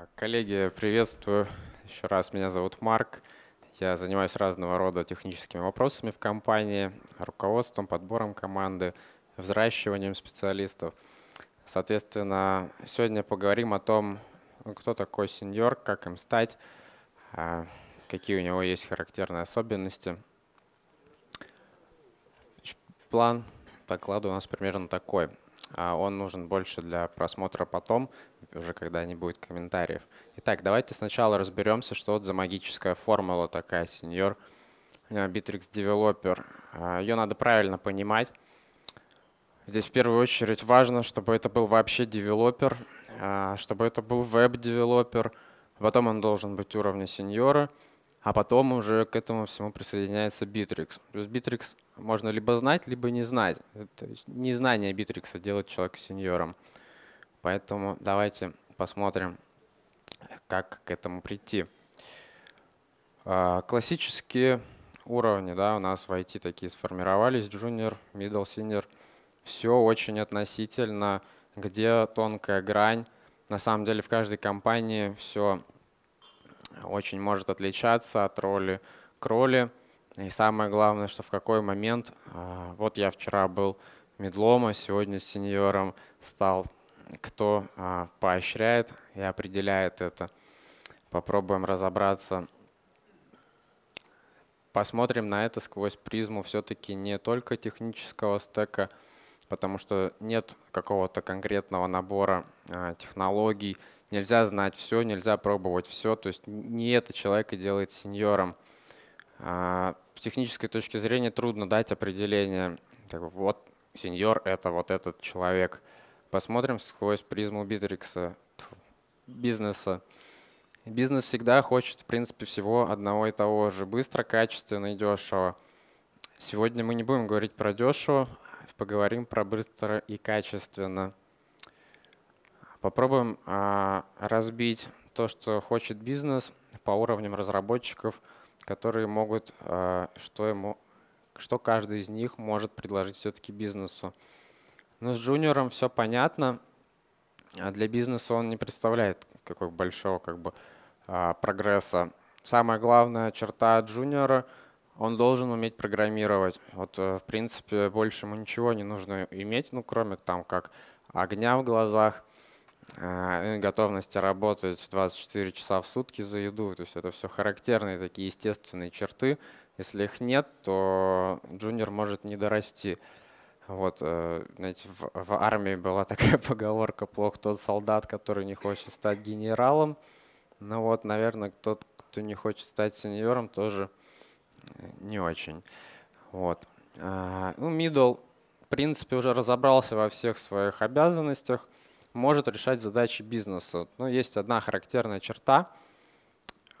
А, коллеги, приветствую. Еще раз, меня зовут Марк. Я занимаюсь разного рода техническими вопросами в компании, руководством, подбором команды, взращиванием специалистов. Соответственно, сегодня поговорим о том, кто такой сеньор, как им стать, а, какие у него есть характерные особенности. План доклада у нас примерно такой. А, он нужен больше для просмотра потом, уже когда не будет комментариев. Итак, давайте сначала разберемся, что это за магическая формула такая, сеньор э, Bittrex Developer. А, Ее надо правильно понимать. Здесь в первую очередь важно, чтобы это был вообще девелопер, а, чтобы это был веб-девелопер, потом он должен быть уровня сеньора, а потом уже к этому всему присоединяется Bittrex. То есть Bittrex можно либо знать, либо не знать. То есть незнание Bittrex делает человека сеньором. Поэтому давайте посмотрим, как к этому прийти. А, классические уровни да, у нас в IT такие сформировались, junior, middle, senior. Все очень относительно, где тонкая грань. На самом деле в каждой компании все очень может отличаться от роли к роли. И самое главное, что в какой момент, а, вот я вчера был медлом, а сегодня сеньором стал кто а, поощряет и определяет это. Попробуем разобраться. Посмотрим на это сквозь призму все-таки не только технического стека, потому что нет какого-то конкретного набора а, технологий. Нельзя знать все, нельзя пробовать все. То есть не это и делает сеньором. А, с технической точки зрения трудно дать определение. вот сеньор — это вот этот человек — посмотрим сквозь призму битрикса, бизнеса. Бизнес всегда хочет, в принципе, всего одного и того же. Быстро, качественно и дешево. Сегодня мы не будем говорить про дешево, поговорим про быстро и качественно. Попробуем а, разбить то, что хочет бизнес, по уровням разработчиков, которые могут, а, что ему, что каждый из них может предложить все-таки бизнесу. Ну, с джуниором все понятно. А для бизнеса он не представляет какого большого как бы, а, прогресса. Самая главная черта джуниора — он должен уметь программировать. Вот, э, в принципе, больше ему ничего не нужно иметь, ну, кроме там как огня в глазах, а, готовности работать 24 часа в сутки за еду. То есть это все характерные такие естественные черты. Если их нет, то джуниор может не дорасти. Вот, э, знаете, в, в армии была такая поговорка «плох тот солдат, который не хочет стать генералом». Ну вот, наверное, тот, кто не хочет стать сеньором, тоже э, не очень. Вот. А, ну, мидл, в принципе, уже разобрался во всех своих обязанностях, может решать задачи бизнеса. Но ну, есть одна характерная черта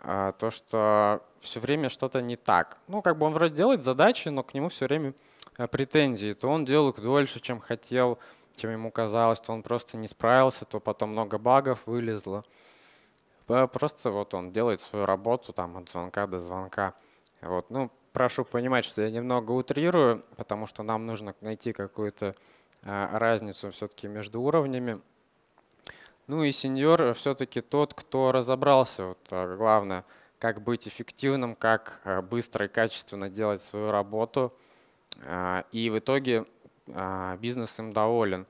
а, — то, что все время что-то не так. Ну, как бы он вроде делает задачи, но к нему все время а, претензии, то он делал их дольше, чем хотел, чем ему казалось, то он просто не справился, то потом много багов вылезло. Просто вот он делает свою работу там от звонка до звонка. Вот. Ну, прошу понимать, что я немного утрирую, потому что нам нужно найти какую-то а, разницу все-таки между уровнями. Ну и сеньор все-таки тот, кто разобрался, вот, а, главное, как быть эффективным, как быстро и качественно делать свою работу – а, и в итоге а, бизнес им доволен.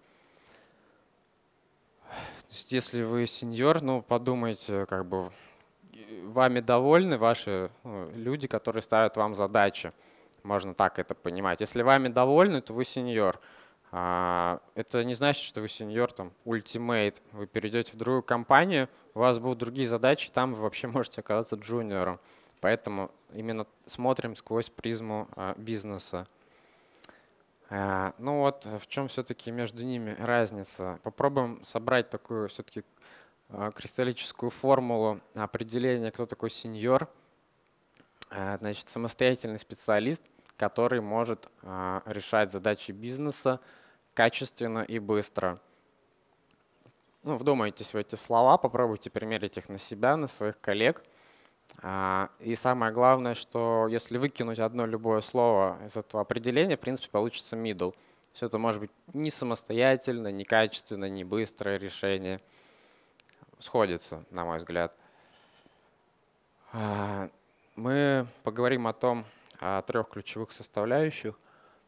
если вы сеньор, ну подумайте, как бы вами довольны ваши ну, люди, которые ставят вам задачи. Можно так это понимать. Если вами довольны, то вы сеньор. А, это не значит, что вы сеньор, там, ультимейт. Вы перейдете в другую компанию, у вас будут другие задачи, там вы вообще можете оказаться джуниором. Поэтому именно смотрим сквозь призму бизнеса. А, ну вот, э, в чем все-таки между ними разница? Попробуем собрать такую все-таки а, кристаллическую формулу определения, кто такой сеньор. А, значит, самостоятельный специалист, который может решать задачи бизнеса качественно и быстро. Ну, вдумайтесь в эти слова, попробуйте примерить их на себя, на своих коллег – а, и самое главное, что если выкинуть одно любое слово из этого определения, в принципе, получится middle. Все это может быть не самостоятельно, не качественно, не быстрое решение. Сходится, на мой взгляд. А, мы поговорим о том, о трех ключевых составляющих,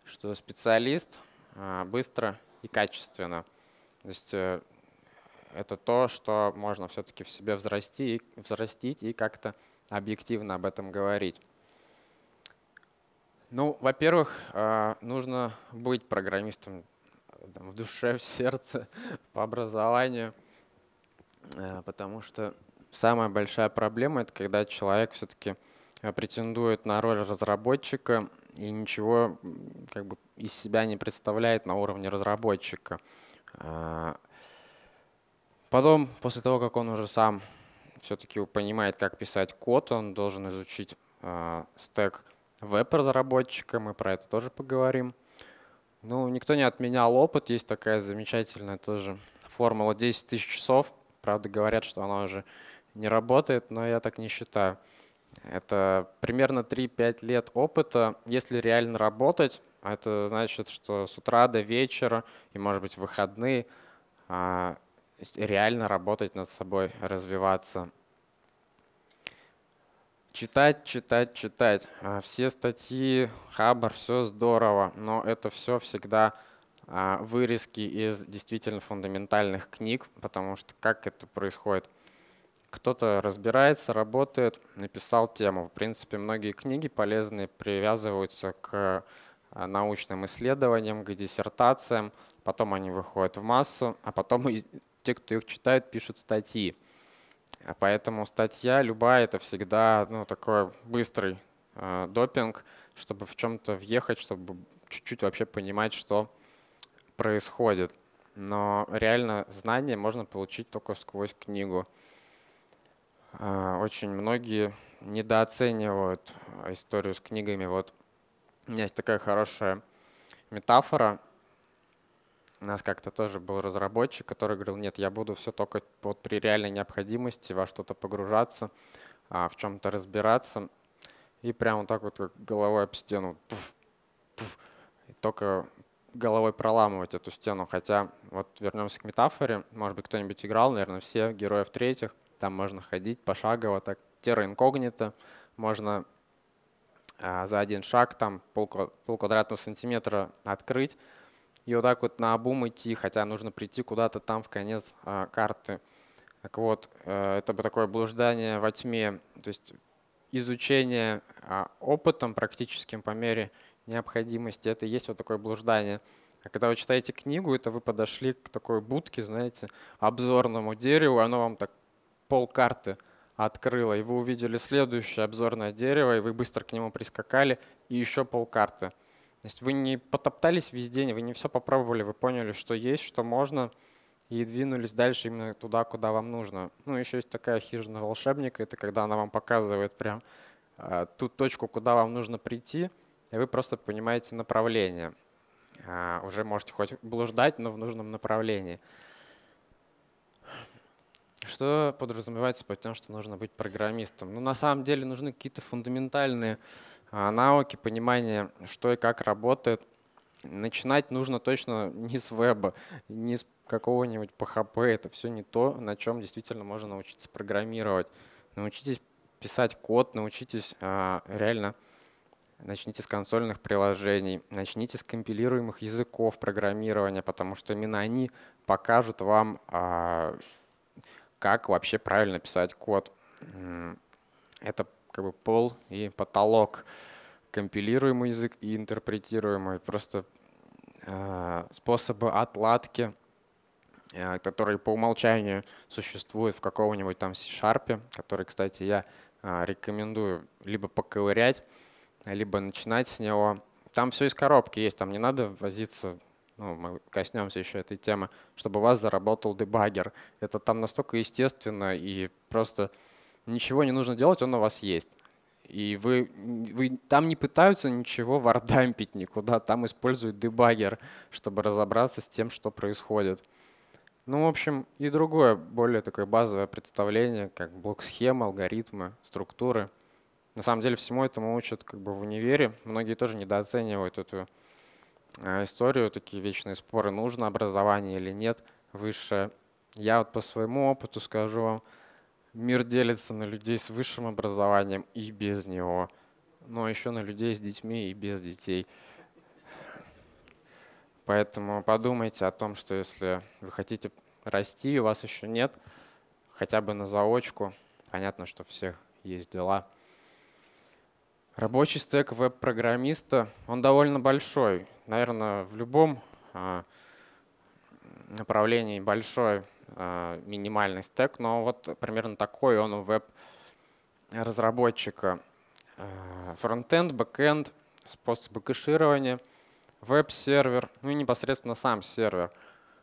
что специалист а, быстро и качественно. То есть э, это то, что можно все-таки в себе взрасти, взрастить и как-то объективно об этом говорить? Ну, во-первых, а, нужно быть программистом в душе, в сердце, по образованию, э, потому что самая большая проблема — это когда человек все-таки э, претендует на роль разработчика и ничего как бы из себя не представляет на уровне разработчика. А, потом, после того, как он уже сам все-таки понимает, как писать код, он должен изучить э, стек веб-разработчика, мы про это тоже поговорим. Ну, никто не отменял опыт, есть такая замечательная тоже формула 10 тысяч часов. Правда, говорят, что она уже не работает, но я так не считаю. Это примерно 3-5 лет опыта. Если реально работать, это значит, что с утра до вечера и, может быть, выходные а, реально работать над собой, развиваться. Читать, читать, читать. А, все статьи, Хабар, все здорово, но это все всегда а, вырезки из действительно фундаментальных книг, потому что как это происходит? Кто-то разбирается, работает, написал тему. В принципе, многие книги полезные привязываются к а, научным исследованиям, к диссертациям, потом они выходят в массу, а потом те, кто их читает, пишут статьи. А поэтому статья любая — это всегда ну, такой быстрый э, допинг, чтобы в чем-то въехать, чтобы чуть-чуть вообще понимать, что происходит. Но реально знания можно получить только сквозь книгу. Э, очень многие недооценивают историю с книгами. Вот у меня есть такая хорошая метафора — у нас как-то тоже был разработчик, который говорил, нет, я буду все только вот при реальной необходимости во что-то погружаться, а, в чем-то разбираться. И прямо вот так вот как головой об стену, пф, пф, и только головой проламывать эту стену. Хотя вот вернемся к метафоре, может быть, кто-нибудь играл, наверное, все героев третьих, там можно ходить пошагово, так терра инкогнито, можно а, за один шаг там пол, пол квадратного сантиметра открыть, и вот так вот на обум идти, хотя нужно прийти куда-то там в конец а, карты. Так вот, э, это бы такое блуждание во тьме, то есть изучение а, опытом практическим по мере необходимости, это и есть вот такое блуждание. А когда вы читаете книгу, это вы подошли к такой будке, знаете, обзорному дереву, оно вам так пол карты открыло, и вы увидели следующее обзорное дерево, и вы быстро к нему прискакали, и еще пол карты. То есть вы не потоптались везде, вы не все попробовали, вы поняли, что есть, что можно, и двинулись дальше именно туда, куда вам нужно. Ну, еще есть такая хижина волшебника, это когда она вам показывает прям э, ту точку, куда вам нужно прийти, и вы просто понимаете направление. Э, уже можете хоть блуждать, но в нужном направлении. Что подразумевается под тем, что нужно быть программистом? Ну, на самом деле нужны какие-то фундаментальные э, а, науки, понимание, что и как работает, начинать нужно точно не с веба, не с какого-нибудь PHP. Это все не то, на чем действительно можно научиться программировать. Научитесь писать код, научитесь а, реально начните с консольных приложений, начните с компилируемых языков программирования, потому что именно они покажут вам, а, как вообще правильно писать код. Это как бы пол и потолок, компилируемый язык и интерпретируемый. Просто э, способы отладки, э, которые по умолчанию существуют в каком-нибудь там C-Sharp, который, кстати, я э, рекомендую либо поковырять, либо начинать с него. Там все из коробки есть, там не надо возиться ну, мы коснемся еще этой темы, чтобы у вас заработал дебаггер. Это там настолько естественно и просто ничего не нужно делать, он у вас есть. И вы, вы там не пытаются ничего вардампить никуда, там используют дебаггер, чтобы разобраться с тем, что происходит. Ну, в общем, и другое, более такое базовое представление, как блок-схемы, алгоритмы, структуры. На самом деле всему этому учат как бы в универе. Многие тоже недооценивают эту э, историю, такие вечные споры, нужно образование или нет высшее. Я вот по своему опыту скажу вам, Мир делится на людей с высшим образованием и без него, но еще на людей с детьми и без детей. Поэтому подумайте о том, что если вы хотите расти, и у вас еще нет, хотя бы на заочку, понятно, что всех есть дела. Рабочий стек веб-программиста, он довольно большой. Наверное, в любом а, направлении большой Э, минимальный стек, но вот примерно такой он у веб-разработчика. Э, Фронтенд, бэкенд, способы кэширования, веб-сервер, ну и непосредственно сам сервер.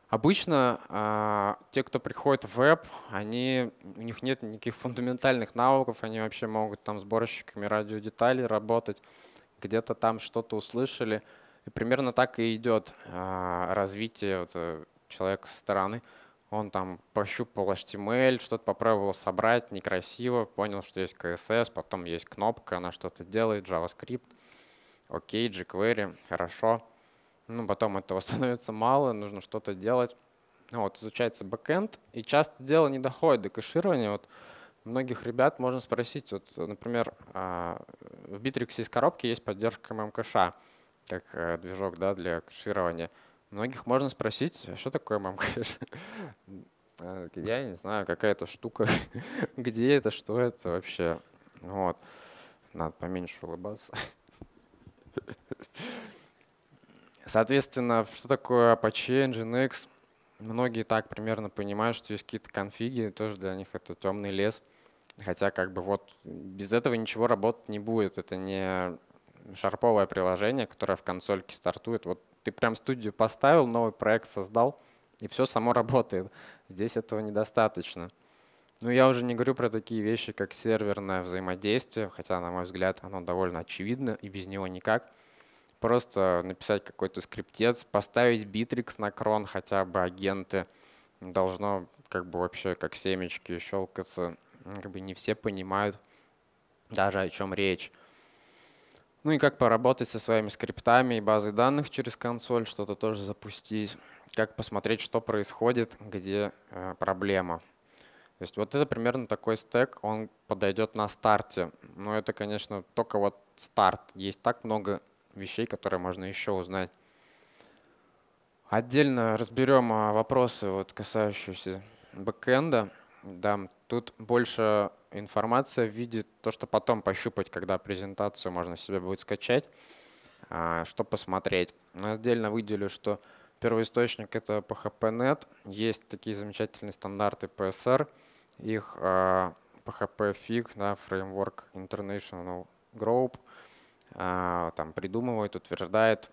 Обычно э, те, кто приходит в веб, они, у них нет никаких фундаментальных навыков, они вообще могут там сборщиками радиодеталей работать, где-то там что-то услышали. И примерно так и идет развитие вот, человека со стороны он там пощупал HTML, что-то попробовал собрать некрасиво, понял, что есть CSS, потом есть кнопка, она что-то делает, JavaScript, окей, jQuery, хорошо. Ну, потом этого становится мало, нужно что-то делать. Ну, вот, изучается бэкэнд, и часто дело не доходит до кэширования. Вот многих ребят можно спросить, вот, например, а, в Bittrex из коробки есть поддержка ММКШ, как э, движок да, для кэширования – Многих можно спросить, «А что такое мамка? Я не знаю, какая-то штука, где это, что это вообще. Вот. Надо поменьше улыбаться. Соответственно, что такое Apache, Nginx? Многие так примерно понимают, что есть какие-то конфиги, тоже для них это темный лес. Хотя как бы вот без этого ничего работать не будет. Это не шарповое приложение, которое в консольке стартует. Вот ты прям студию поставил, новый проект создал, и все само работает. Здесь этого недостаточно. Ну, я уже не говорю про такие вещи, как серверное взаимодействие, хотя, на мой взгляд, оно довольно очевидно, и без него никак. Просто написать какой-то скриптец, поставить битрикс на крон, хотя бы агенты, должно как бы вообще как семечки щелкаться. Как бы не все понимают даже о чем речь. Ну и как поработать со своими скриптами и базой данных через консоль, что-то тоже запустить. Как посмотреть, что происходит, где э, проблема. То есть вот это примерно такой стек, он подойдет на старте. Но это, конечно, только вот старт. Есть так много вещей, которые можно еще узнать. Отдельно разберем а, вопросы, вот, касающиеся бэкэнда. Да, тут больше информация в виде то, что потом пощупать, когда презентацию можно себе будет скачать, а, что посмотреть. Ну, отдельно выделю, что первоисточник — это PHP.NET. Есть такие замечательные стандарты PSR. Их а, PHP-FIG, да, Framework International Group, а, там придумывает, утверждает.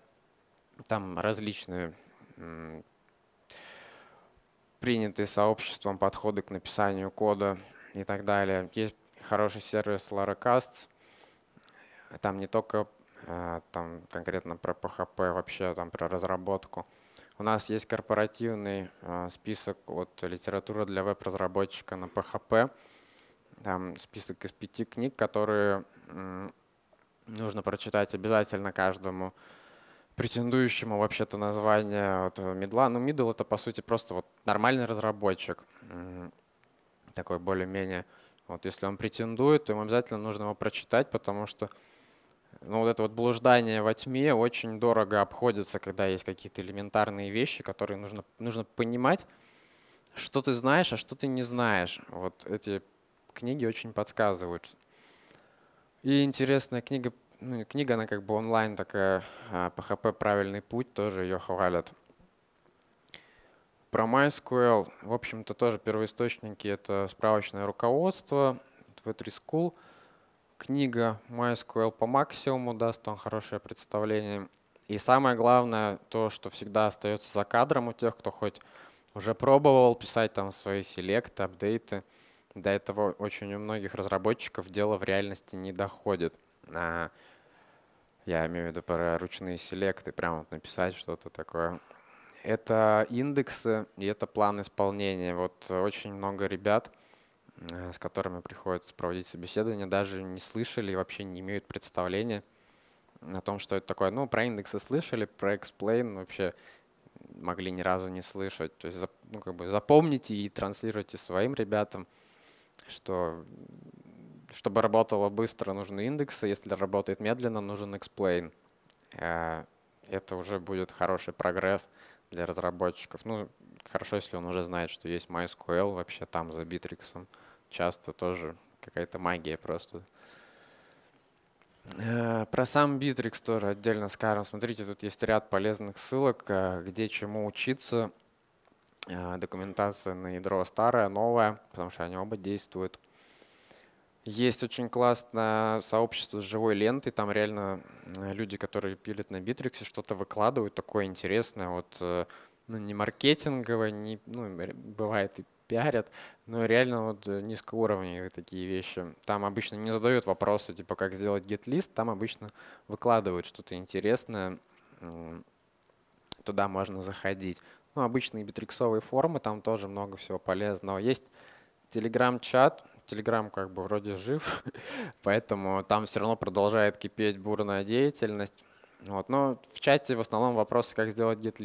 Там различные принятые сообществом подходы к написанию кода и так далее. Есть хороший сервис LaraCast. Там не только а, там конкретно про PHP, вообще там про разработку. У нас есть корпоративный а, список от литературы для веб-разработчика на PHP. Там список из пяти книг, которые нужно прочитать обязательно каждому претендующему вообще-то название вот, медла. Э, ну, мидл — это, по сути, просто вот нормальный разработчик такой более-менее. Вот если он претендует, то ему обязательно нужно его прочитать, потому что ну, вот это вот блуждание во тьме очень дорого обходится, когда есть какие-то элементарные вещи, которые нужно, нужно понимать, что ты знаешь, а что ты не знаешь. Вот эти книги очень подсказывают. И интересная книга, ну, книга, она как бы онлайн такая, ПХП а, «Правильный путь», тоже ее хвалят. Про MySQL, в общем-то, тоже первоисточники — это справочное руководство, V3 School, книга MySQL по максимуму даст вам хорошее представление. И самое главное, то, что всегда остается за кадром у тех, кто хоть уже пробовал писать там свои селекты, апдейты. До этого очень у многих разработчиков дело в реальности не доходит. А, я имею в виду про ручные селекты, прямо написать что-то такое это индексы и это план исполнения. Вот очень много ребят, э, с которыми приходится проводить собеседование, даже не слышали и вообще не имеют представления о том, что это такое. Ну, про индексы слышали, про Explain вообще могли ни разу не слышать. То есть ну, как бы запомните и транслируйте своим ребятам, что чтобы работало быстро, нужны индексы. Если работает медленно, нужен Explain. Э, это уже будет хороший прогресс для разработчиков. Ну, хорошо, если он уже знает, что есть MySQL вообще там за Битриксом. Часто тоже какая-то магия просто. Э, про сам Bittrex тоже отдельно скажем. Смотрите, тут есть ряд полезных ссылок, э, где чему учиться. Э, документация на ядро старая, новая, потому что они оба действуют. Есть очень классное сообщество с живой лентой. Там реально э, люди, которые пилят на Битриксе, что-то выкладывают такое интересное. Вот э, ну, не маркетинговое, не, ну, бывает и пиарят, но реально вот э, низкоуровневые такие вещи. Там обычно не задают вопросы, типа, как сделать гет-лист, там обычно выкладывают что-то интересное, туда можно заходить. Ну, обычные битриксовые формы, там тоже много всего полезного. Есть телеграм-чат, Telegram как бы вроде жив, поэтому там все равно продолжает кипеть бурная деятельность. Вот. Но в чате в основном вопросы, как сделать гид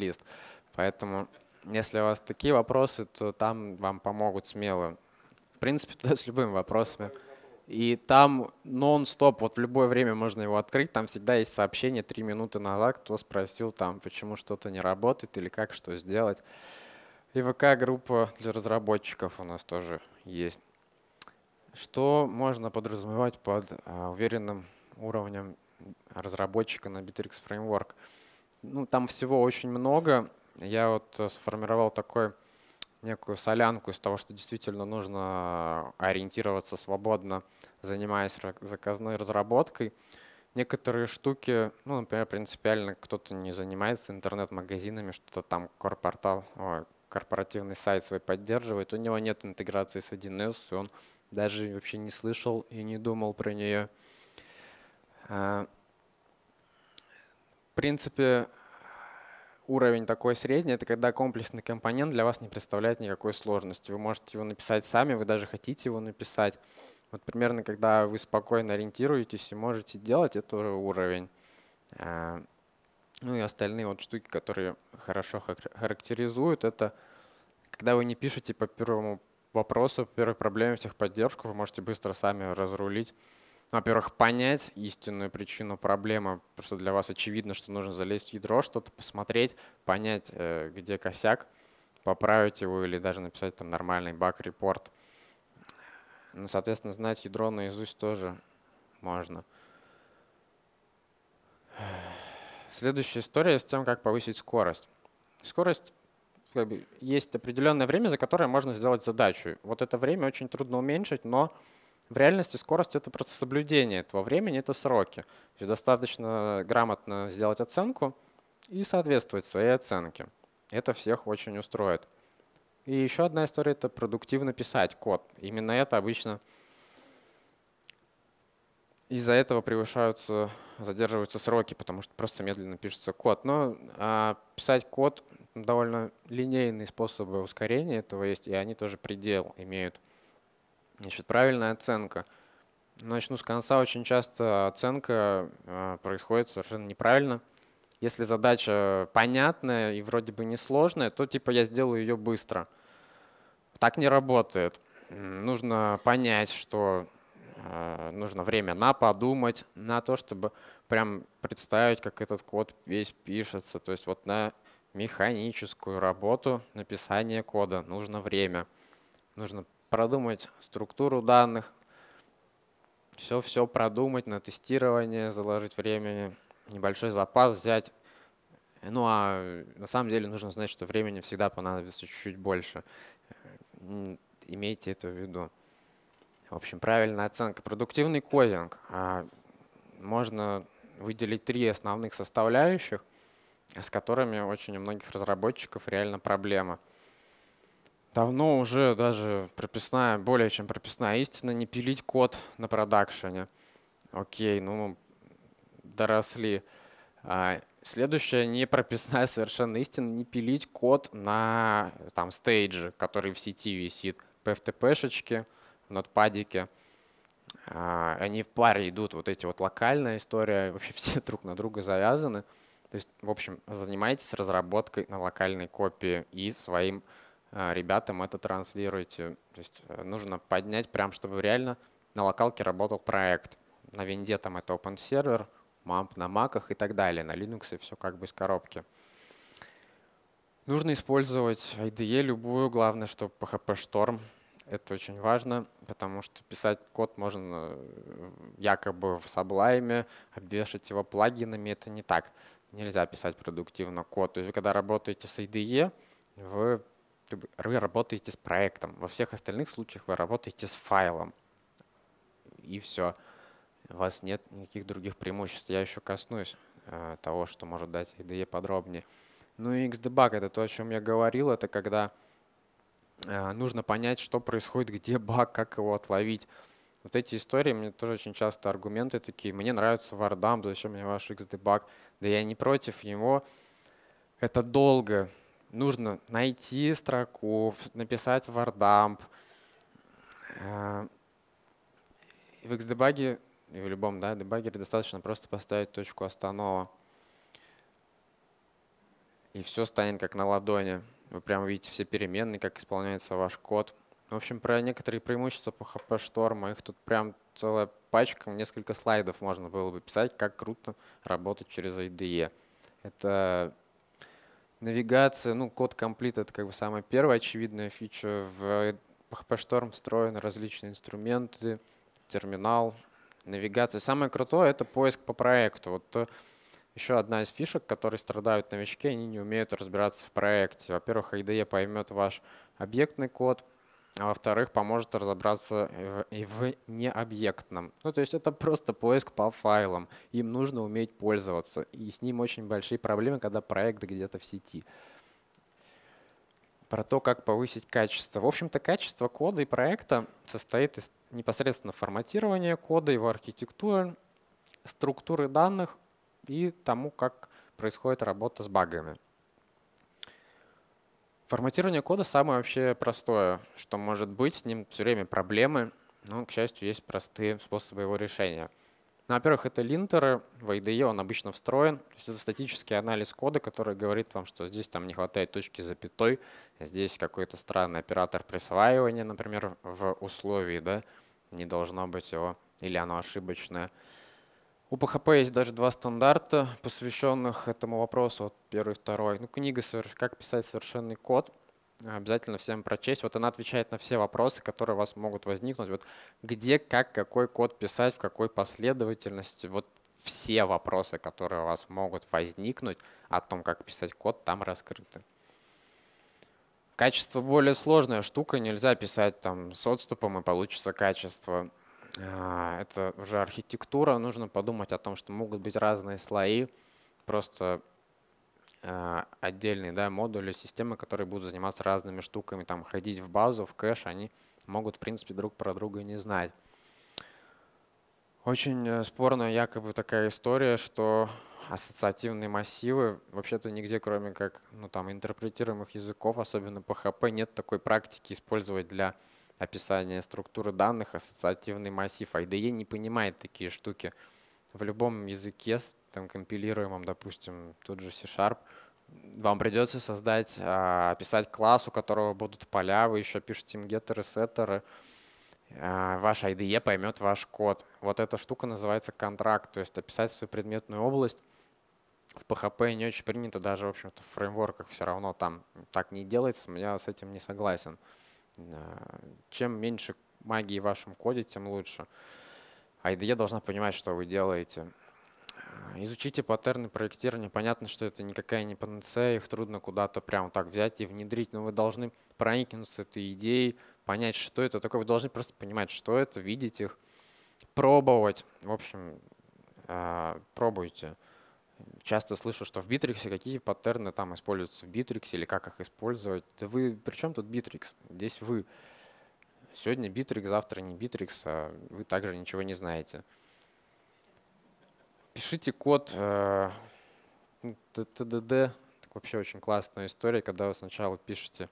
Поэтому если у вас такие вопросы, то там вам помогут смело. В принципе, туда с любыми вопросами. И там нон-стоп, вот в любое время можно его открыть, там всегда есть сообщение три минуты назад, кто спросил там, почему что-то не работает или как что сделать. И ВК-группа для разработчиков у нас тоже есть. Что можно подразумевать под а, уверенным уровнем разработчика на Bittrex Framework? Ну, там всего очень много. Я вот э, сформировал такой некую солянку из того, что действительно нужно а, ориентироваться свободно, занимаясь заказной разработкой. Некоторые штуки, ну, например, принципиально кто-то не занимается интернет-магазинами, что-то там корпортал, корпоративный сайт свой поддерживает, у него нет интеграции с 1С, и он даже вообще не слышал и не думал про нее. А, в принципе, уровень такой средний, это когда комплексный компонент для вас не представляет никакой сложности. Вы можете его написать сами, вы даже хотите его написать. Вот примерно, когда вы спокойно ориентируетесь и можете делать, это уже уровень. А, ну и остальные вот штуки, которые хорошо характеризуют, это когда вы не пишете по первому вопросы, первых проблем в техподдержку вы можете быстро сами разрулить. Во-первых, понять истинную причину проблемы, Просто для вас очевидно, что нужно залезть в ядро, что-то посмотреть, понять, э, где косяк, поправить его или даже написать там нормальный баг-репорт. Ну, соответственно, знать ядро наизусть тоже можно. Следующая история с тем, как повысить скорость. Скорость как бы, есть определенное время, за которое можно сделать задачу. Вот это время очень трудно уменьшить, но в реальности скорость — это просто соблюдение этого времени, это сроки. То есть достаточно грамотно сделать оценку и соответствовать своей оценке. Это всех очень устроит. И еще одна история — это продуктивно писать код. Именно это обычно из-за этого превышаются, задерживаются сроки, потому что просто медленно пишется код. Но а, писать код довольно линейные способы ускорения этого есть, и они тоже предел имеют. Значит, правильная оценка. Начну с конца. Очень часто оценка а, происходит совершенно неправильно. Если задача понятная и вроде бы несложная, то типа я сделаю ее быстро. Так не работает. Нужно понять, что а, нужно время на подумать, на то, чтобы прям представить, как этот код весь пишется. То есть вот на механическую работу написания кода. Нужно время. Нужно продумать структуру данных, все-все продумать, на тестирование заложить времени, небольшой запас взять. Ну а на самом деле нужно знать, что времени всегда понадобится чуть-чуть больше. Имейте это в виду. В общем, правильная оценка. Продуктивный кодинг. А, можно выделить три основных составляющих с которыми очень у многих разработчиков реально проблема. Давно уже даже прописная, более чем прописная истина, не пилить код на продакшене. Окей, ну доросли. А, следующая непрописная совершенно истина — не пилить код на там, стейдже, который в сети висит, PFTP-шечки, нотпадики. А, они в паре идут, вот эти вот локальная история, вообще все друг на друга завязаны. То есть, в общем, занимаетесь разработкой на локальной копии и своим э, ребятам это транслируете. То есть э, нужно поднять прям, чтобы реально на локалке работал проект. На винде там это open server, MAMP на маках и так далее. На Linux и все как бы из коробки. Нужно использовать IDE любую, главное, чтобы PHP Storm. Это очень важно, потому что писать код можно э, якобы в Sublime, обвешать его плагинами, это не так нельзя писать продуктивно код. То есть вы когда работаете с IDE, вы, вы работаете с проектом. Во всех остальных случаях вы работаете с файлом. И все. У вас нет никаких других преимуществ. Я еще коснусь э, того, что может дать IDE подробнее. Ну и Xdebug — это то, о чем я говорил. Это когда э, нужно понять, что происходит, где баг, как его отловить. Вот эти истории, мне тоже очень часто аргументы такие, мне нравится вардам, зачем мне ваш Xdebug? Да я не против него. Это долго. Нужно найти строку, написать вардамп. Э, в Xdebug и в любом да, дебагере достаточно просто поставить точку останова. И все станет как на ладони. Вы прямо видите все переменные, как исполняется ваш код. В общем, про некоторые преимущества по HP Шторма. Их тут прям целая пачка, несколько слайдов можно было бы писать, как круто работать через IDE. Это навигация, ну, код комплит — это как бы самая первая очевидная фича. В HP Storm встроены различные инструменты, терминал, навигация. Самое крутое — это поиск по проекту. Вот э, еще одна из фишек, которые страдают новички, они не умеют разбираться в проекте. Во-первых, IDE поймет ваш объектный код, а во-вторых, поможет разобраться в, и в необъектном. Ну, то есть это просто поиск по файлам. Им нужно уметь пользоваться. И с ним очень большие проблемы, когда проект где-то в сети. Про то, как повысить качество. В общем-то, качество кода и проекта состоит из непосредственно форматирования кода, его архитектуры, структуры данных и тому, как происходит работа с багами. Форматирование кода самое вообще простое, что может быть, с ним все время проблемы, но, к счастью, есть простые способы его решения. Ну, во-первых, это линтеры, в IDE он обычно встроен, то есть это статический анализ кода, который говорит вам, что здесь там не хватает точки запятой, здесь какой-то странный оператор присваивания, например, в условии, да, не должно быть его, или оно ошибочное. У PHP есть даже два стандарта, посвященных этому вопросу, вот первый и второй. Ну, книга «Как писать совершенный код», обязательно всем прочесть. Вот она отвечает на все вопросы, которые у вас могут возникнуть. Вот где, как, какой код писать, в какой последовательности. Вот все вопросы, которые у вас могут возникнуть о том, как писать код, там раскрыты. Качество более сложная штука, нельзя писать там с отступом и получится качество. А, это уже архитектура, нужно подумать о том, что могут быть разные слои, просто а, отдельные да, модули системы, которые будут заниматься разными штуками, там ходить в базу, в кэш, они могут, в принципе, друг про друга не знать. Очень э, спорная якобы такая история, что ассоциативные массивы вообще-то нигде, кроме как ну, там, интерпретируемых языков, особенно PHP, нет такой практики использовать для описание структуры данных, ассоциативный массив. IDE не понимает такие штуки. В любом языке, там, компилируемом, допустим, тот же C-Sharp, вам придется создать, а, описать класс, у которого будут поля, вы еще пишете им геттеры, сеттеры. А, ваш IDE поймет ваш код. Вот эта штука называется контракт, то есть описать свою предметную область. В PHP не очень принято, даже, в общем-то, в фреймворках все равно там так не делается, я с этим не согласен. Чем меньше магии в вашем коде, тем лучше. А IDE должна понимать, что вы делаете. Изучите паттерны проектирования. Понятно, что это никакая не панацея, их трудно куда-то прямо так взять и внедрить, но вы должны проникнуться этой идеей, понять, что это такое. Вы должны просто понимать, что это, видеть их, пробовать. В общем, а, пробуйте часто слышу, что в Битриксе какие паттерны там используются в Битриксе или как их использовать. Да вы при чем тут Битрикс? Здесь вы. Сегодня Битрикс, завтра не Битрикс, а вы также ничего не знаете. Пишите код э, Так вообще очень классная история, когда вы сначала пишете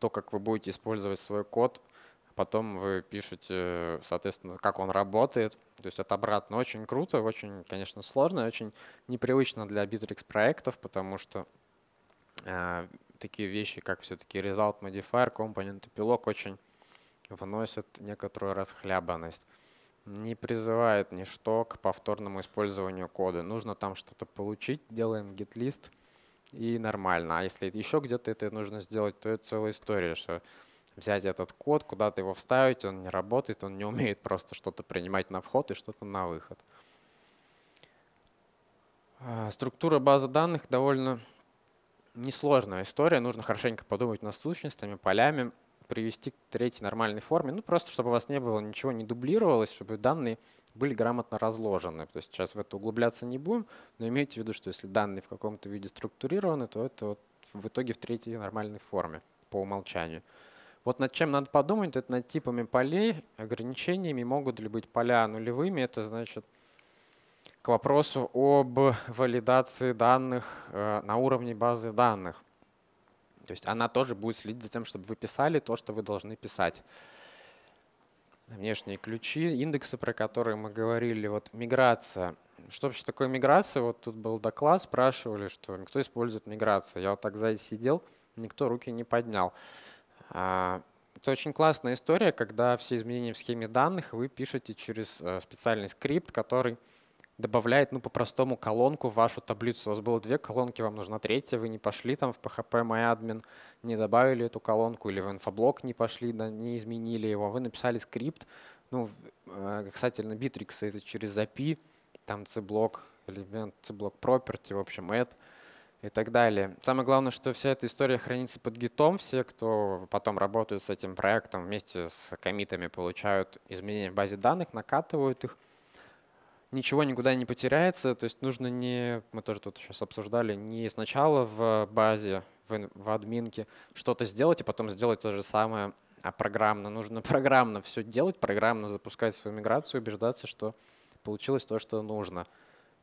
то, как вы будете использовать свой код – Потом вы пишете, соответственно, как он работает. То есть это обратно очень круто, очень, конечно, сложно, очень непривычно для Bittrex проектов, потому что э, такие вещи, как все-таки result modifier, компонент пилок, очень вносят некоторую расхлябанность не призывает ничто к повторному использованию кода. Нужно там что-то получить, делаем git лист и нормально. А если еще где-то это нужно сделать, то это целая история, что взять этот код, куда-то его вставить, он не работает, он не умеет просто что-то принимать на вход и что-то на выход. А, структура базы данных довольно несложная история. Нужно хорошенько подумать над сущностями, полями, привести к третьей нормальной форме. Ну, просто чтобы у вас не было, ничего не дублировалось, чтобы данные были грамотно разложены. То есть сейчас в это углубляться не будем, но имейте в виду, что если данные в каком-то виде структурированы, то это вот в итоге в третьей нормальной форме по умолчанию. Вот над чем надо подумать, это над типами полей. Ограничениями могут ли быть поля нулевыми? Это значит к вопросу об валидации данных э, на уровне базы данных. То есть она тоже будет следить за тем, чтобы вы писали то, что вы должны писать. Внешние ключи, индексы, про которые мы говорили, вот миграция. Что вообще такое миграция? Вот тут был доклад, спрашивали, что кто использует миграцию. Я вот так сзади сидел, никто руки не поднял. А, это очень классная история, когда все изменения в схеме данных вы пишете через э, специальный скрипт, который добавляет, ну, по-простому колонку в вашу таблицу. У вас было две колонки, вам нужна третья, вы не пошли там в PHP MyAdmin, не добавили эту колонку, или в инфоблок не пошли, да, не изменили его, вы написали скрипт, ну, э, касательно Bittrex это через API, там C-блок, элемент C-блок property, в общем, add — и так далее. Самое главное, что вся эта история хранится под гитом. Все, кто потом работают с этим проектом, вместе с комитами получают изменения в базе данных, накатывают их. Ничего никуда не потеряется. То есть нужно не, мы тоже тут сейчас обсуждали, не сначала в базе, в, в админке что-то сделать, а потом сделать то же самое а программно. Нужно программно все делать, программно запускать свою миграцию, убеждаться, что получилось то, что нужно.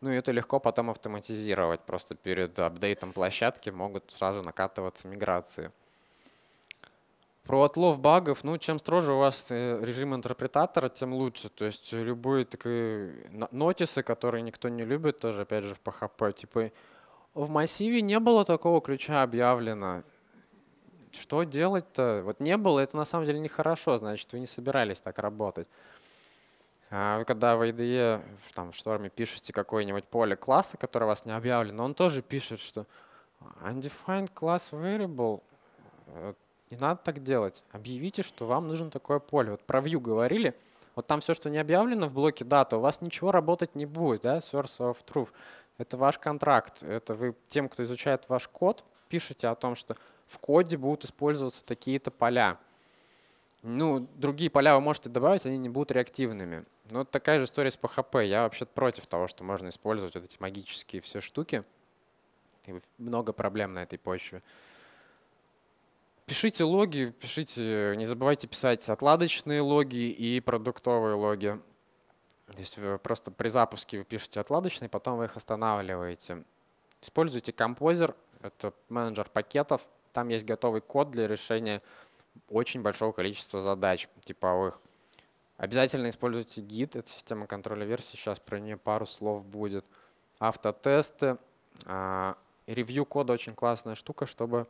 Ну и это легко потом автоматизировать. Просто перед апдейтом площадки могут сразу накатываться миграции. Про отлов багов, ну, чем строже у вас э, режим интерпретатора, тем лучше. То есть любые такие нотисы, которые никто не любит, тоже, опять же, в PHP, типа в массиве не было такого ключа объявлено. Что делать-то? Вот не было, это на самом деле нехорошо, значит, вы не собирались так работать. А, когда в IDE а там, в шторме пишете какое-нибудь поле класса, которое у вас не объявлено, он тоже пишет, что undefined class variable, э, не надо так делать. Объявите, что вам нужно такое поле. Вот про view говорили, вот там все, что не объявлено в блоке data, у вас ничего работать не будет, да, source of truth. Это ваш контракт, это вы тем, кто изучает ваш код, пишете о том, что в коде будут использоваться такие-то поля. Ну, другие поля вы можете добавить, они не будут реактивными. Ну, такая же история с PHP. Я вообще против того, что можно использовать вот эти магические все штуки. Много проблем на этой почве. Пишите логи, пишите, не забывайте писать отладочные логи и продуктовые логи. То есть вы просто при запуске вы пишете отладочные, потом вы их останавливаете. Используйте Composer, это менеджер пакетов. Там есть готовый код для решения очень большого количества задач типовых. Обязательно используйте гид, это система контроля версий, сейчас про нее пару слов будет. Автотесты, а, ревью кода очень классная штука, чтобы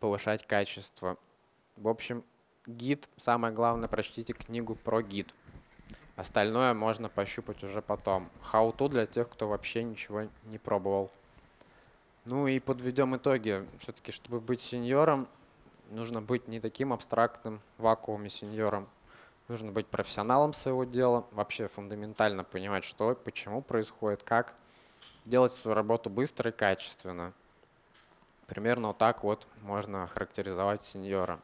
повышать качество. В общем, гид, самое главное, прочтите книгу про гид. Остальное можно пощупать уже потом. How-to для тех, кто вообще ничего не пробовал. Ну и подведем итоги. Все-таки, чтобы быть сеньором, нужно быть не таким абстрактным вакууме сеньором, Нужно быть профессионалом своего дела, вообще фундаментально понимать, что, и почему происходит, как делать свою работу быстро и качественно. Примерно вот так вот можно характеризовать сеньора.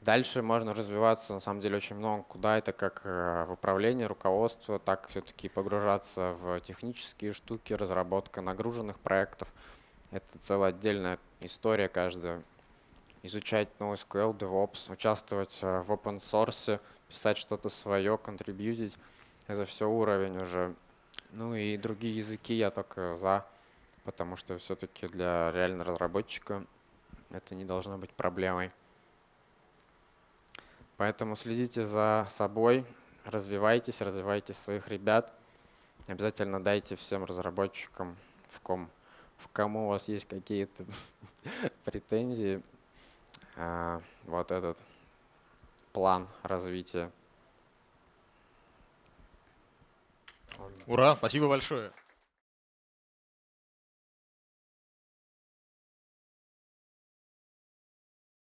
Дальше можно развиваться, на самом деле, очень много куда. Это как э, в управлении, руководство, так все-таки погружаться в технические штуки, разработка нагруженных проектов. Это целая отдельная история каждая изучать NoSQL, DevOps, участвовать э, в open source, писать что-то свое, контрибьютить. Это все уровень уже. Ну и другие языки я только за, потому что все-таки для реального разработчика это не должно быть проблемой. Поэтому следите за собой, развивайтесь, развивайте своих ребят. Обязательно дайте всем разработчикам, в ком, в кому у вас есть какие-то претензии, Э, вот этот план развития. Ура, спасибо большое.